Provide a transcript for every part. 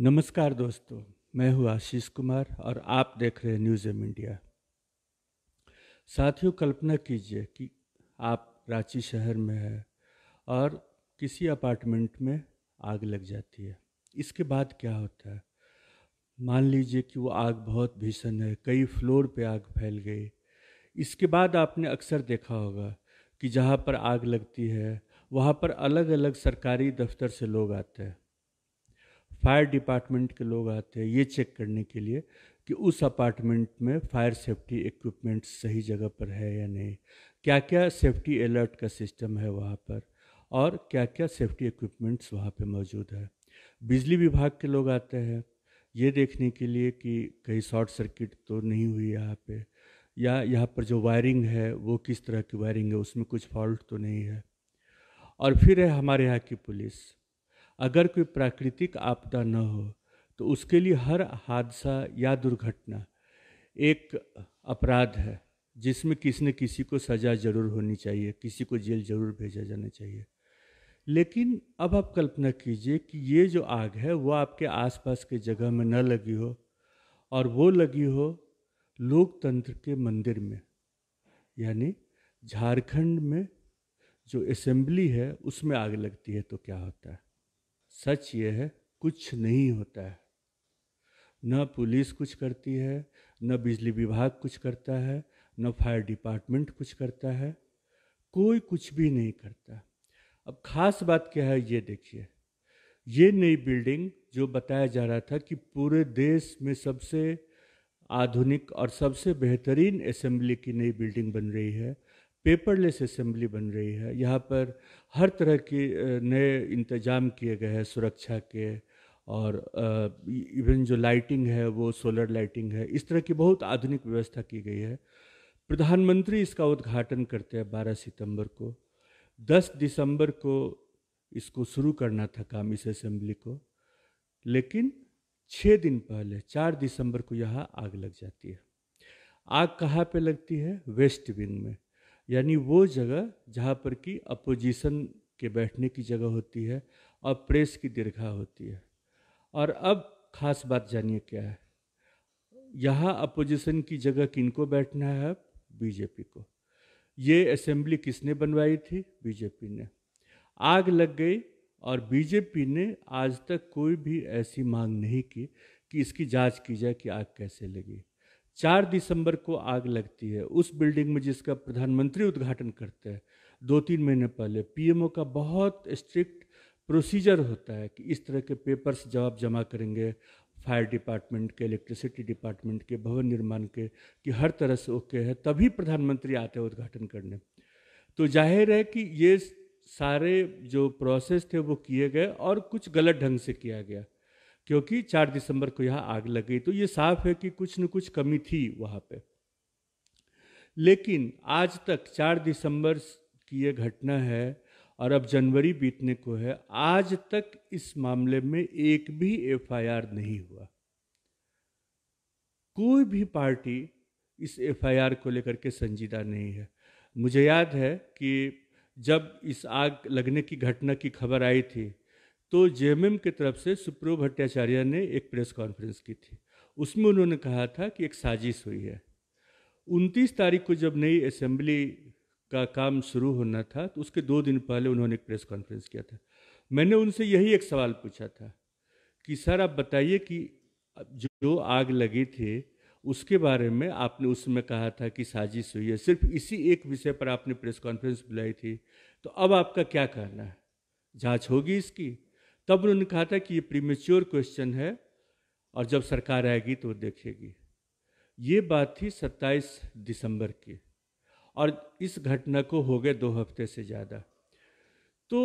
नमस्कार दोस्तों मैं हूं आशीष कुमार और आप देख रहे हैं न्यूज़ एम इंडिया साथियों कल्पना कीजिए कि आप रांची शहर में हैं और किसी अपार्टमेंट में आग लग जाती है इसके बाद क्या होता है मान लीजिए कि वो आग बहुत भीषण है कई फ्लोर पे आग फैल गई इसके बाद आपने अक्सर देखा होगा कि जहाँ पर आग लगती है वहाँ पर अलग अलग सरकारी दफ्तर से लोग आते हैं फायर डिपार्टमेंट के लोग आते हैं ये चेक करने के लिए कि उस अपार्टमेंट में फायर सेफ्टी इक्विपमेंट सही जगह पर है या नहीं क्या क्या सेफ्टी अलर्ट का सिस्टम है वहाँ पर और क्या क्या सेफ्टी इक्विपमेंट्स वहाँ पे मौजूद है बिजली विभाग के लोग आते हैं ये देखने के लिए कि कहीं शॉर्ट सर्किट तो नहीं हुई यहाँ पे या यहाँ पर जो वायरिंग है वो किस तरह की वायरिंग है उसमें कुछ फॉल्ट तो नहीं है और फिर है हमारे यहाँ की पुलिस अगर कोई प्राकृतिक आपदा न हो तो उसके लिए हर हादसा या दुर्घटना एक अपराध है जिसमें किसी न किसी को सज़ा जरूर होनी चाहिए किसी को जेल जरूर भेजा जाना चाहिए लेकिन अब आप कल्पना कीजिए कि ये जो आग है वो आपके आसपास के जगह में न लगी हो और वो लगी हो लोकतंत्र के मंदिर में यानी झारखंड में जो असेंबली है उसमें आग लगती है तो क्या होता है सच ये है कुछ नहीं होता है न पुलिस कुछ करती है न बिजली विभाग कुछ करता है न फायर डिपार्टमेंट कुछ करता है कोई कुछ भी नहीं करता अब खास बात क्या है ये देखिए ये नई बिल्डिंग जो बताया जा रहा था कि पूरे देश में सबसे आधुनिक और सबसे बेहतरीन असेंबली की नई बिल्डिंग बन रही है पेपरलेस असेंबली बन रही है यहाँ पर हर तरह के नए इंतजाम किए गए हैं सुरक्षा के और इवन जो लाइटिंग है वो सोलर लाइटिंग है इस तरह की बहुत आधुनिक व्यवस्था की गई है प्रधानमंत्री इसका उद्घाटन करते हैं 12 सितंबर को 10 दिसंबर को इसको शुरू करना था काम इस असेंबली को लेकिन छः दिन पहले चार दिसंबर को यहाँ आग लग जाती है आग कहाँ पे लगती है वेस्ट विंग में यानी वो जगह जहाँ पर कि अपोजिशन के बैठने की जगह होती है और प्रेस की दीर्घा होती है और अब खास बात जानिए क्या है यहाँ अपोजिशन की जगह किनको बैठना है अब बीजेपी को ये असेंबली किसने बनवाई थी बीजेपी ने आग लग गई और बीजेपी ने आज तक कोई भी ऐसी मांग नहीं की कि इसकी जांच की जाए कि आग कैसे लगी चार दिसंबर को आग लगती है उस बिल्डिंग में जिसका प्रधानमंत्री उद्घाटन करते हैं दो तीन महीने पहले पीएमओ का बहुत स्ट्रिक्ट प्रोसीजर होता है कि इस तरह के पेपर्स जब आप जमा करेंगे फायर डिपार्टमेंट के इलेक्ट्रिसिटी डिपार्टमेंट के भवन निर्माण के कि हर तरह से ओके है तभी प्रधानमंत्री आते हैं उद्घाटन करने तो जाहिर है कि ये सारे जो प्रोसेस थे वो किए गए और कुछ गलत ढंग से किया गया क्योंकि चार दिसंबर को यहाँ आग लग गई तो ये साफ है कि कुछ न कुछ कमी थी वहाँ पे लेकिन आज तक चार दिसंबर की ये घटना है और अब जनवरी बीतने को है आज तक इस मामले में एक भी एफआईआर नहीं हुआ कोई भी पार्टी इस एफआईआर को लेकर के संजीदा नहीं है मुझे याद है कि जब इस आग लगने की घटना की खबर आई थी तो जे की तरफ से सुप्रो भट्टाचार्य ने एक प्रेस कॉन्फ्रेंस की थी उसमें उन्होंने कहा था कि एक साजिश हुई है उनतीस तारीख को जब नई असेंबली का काम शुरू होना था तो उसके दो दिन पहले उन्होंने एक प्रेस कॉन्फ्रेंस किया था मैंने उनसे यही एक सवाल पूछा था कि सर आप बताइए कि जो आग लगी थी उसके बारे में आपने उसमें कहा था कि साजिश हुई है सिर्फ इसी एक विषय पर आपने प्रेस कॉन्फ्रेंस बुलाई थी तो अब आपका क्या कहना है जांच होगी इसकी तब उन्होंने कहा था कि ये प्रीमेच्योर क्वेश्चन है और जब सरकार आएगी तो देखेगी ये बात थी 27 दिसंबर की और इस घटना को हो गए दो हफ्ते से ज़्यादा तो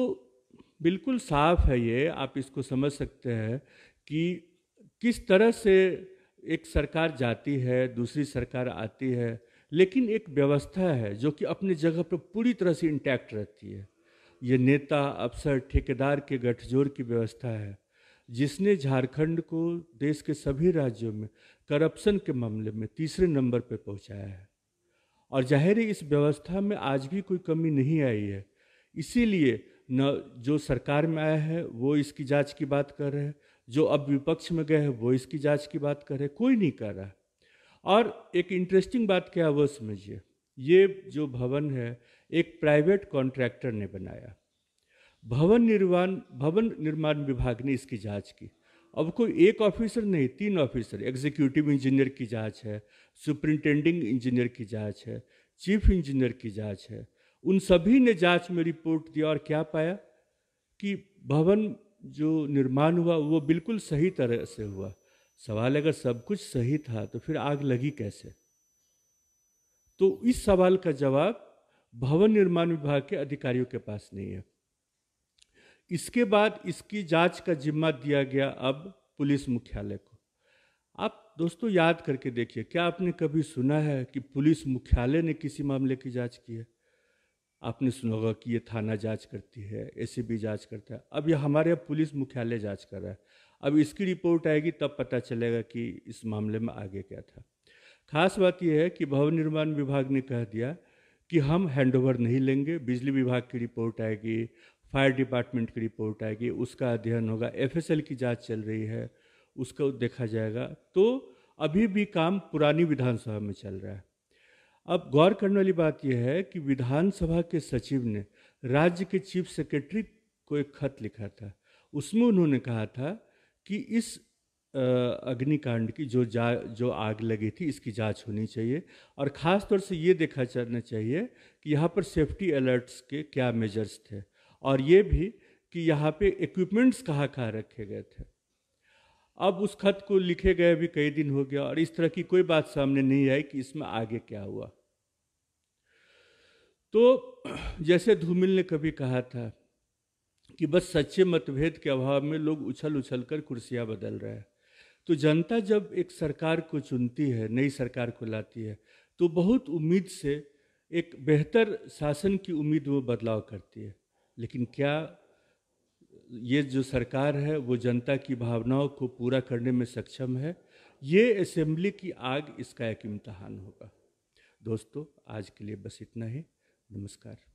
बिल्कुल साफ है ये आप इसको समझ सकते हैं कि किस तरह से एक सरकार जाती है दूसरी सरकार आती है लेकिन एक व्यवस्था है जो कि अपनी जगह पर पूरी तरह से इंटैक्ट रहती है ये नेता अफसर ठेकेदार के गठजोड़ की व्यवस्था है जिसने झारखंड को देश के सभी राज्यों में करप्शन के मामले में तीसरे नंबर पर पहुंचाया है और जाहिर इस व्यवस्था में आज भी कोई कमी नहीं आई है इसीलिए न जो सरकार में आया है वो इसकी जांच की बात कर रहे हैं जो अब विपक्ष में गए हैं वो इसकी जांच की बात कर रहे हैं कोई नहीं कर रहा है और एक इंटरेस्टिंग बात क्या है वो समझिए ये जो भवन है एक प्राइवेट कॉन्ट्रैक्टर ने बनाया भवन निर्माण भवन निर्माण विभाग ने इसकी जांच की अब कोई एक ऑफिसर नहीं तीन ऑफिसर एग्जीक्यूटिव इंजीनियर की जांच है सुप्रिंटेंडिंग इंजीनियर की जांच है चीफ इंजीनियर की जांच है उन सभी ने जांच में रिपोर्ट दिया और क्या पाया कि भवन जो निर्माण हुआ वो बिल्कुल सही तरह से हुआ सवाल अगर सब कुछ सही था तो फिर आग लगी कैसे तो इस सवाल का जवाब भवन निर्माण विभाग के अधिकारियों के पास नहीं है इसके बाद इसकी जांच का जिम्मा दिया गया अब पुलिस मुख्यालय को आप दोस्तों याद करके देखिए क्या आपने कभी सुना है कि पुलिस मुख्यालय ने किसी मामले की जांच की है आपने सुना होगा कि ये थाना जांच करती है एसीबी जांच करता है अब ये हमारे यहाँ पुलिस मुख्यालय जांच कर रहा है अब इसकी रिपोर्ट आएगी तब पता चलेगा कि इस मामले में आगे क्या था खास बात यह है कि भवन निर्माण विभाग ने कह दिया कि हम हैंडओवर नहीं लेंगे बिजली विभाग की रिपोर्ट आएगी फायर डिपार्टमेंट की रिपोर्ट आएगी उसका अध्ययन होगा एफ की जाँच चल रही है उसका देखा जाएगा तो अभी भी काम पुरानी विधानसभा में चल रहा है अब गौर करने वाली बात यह है कि विधानसभा के सचिव ने राज्य के चीफ सेक्रेटरी को एक खत लिखा था उसमें उन्होंने कहा था कि इस अग्निकांड की जो जा जो आग लगी थी इसकी जांच होनी चाहिए और ख़ास तौर से ये देखा जाना चाहिए कि यहाँ पर सेफ्टी अलर्ट्स के क्या मेजर्स थे और ये भी कि यहाँ पे इक्विपमेंट्स कहाँ कहाँ रखे गए थे अब उस खत को लिखे गए भी कई दिन हो गया और इस तरह की कोई बात सामने नहीं आई कि इसमें आगे क्या हुआ तो जैसे धूमिल ने कभी कहा था कि बस सच्चे मतभेद के अभाव में लोग उछल उछल कर कुर्सियाँ बदल रहे हैं तो जनता जब एक सरकार को चुनती है नई सरकार को लाती है तो बहुत उम्मीद से एक बेहतर शासन की उम्मीद वो बदलाव करती है लेकिन क्या ये जो सरकार है वो जनता की भावनाओं को पूरा करने में सक्षम है ये असेंबली की आग इसका एक इम्तहान होगा दोस्तों आज के लिए बस इतना ही नमस्कार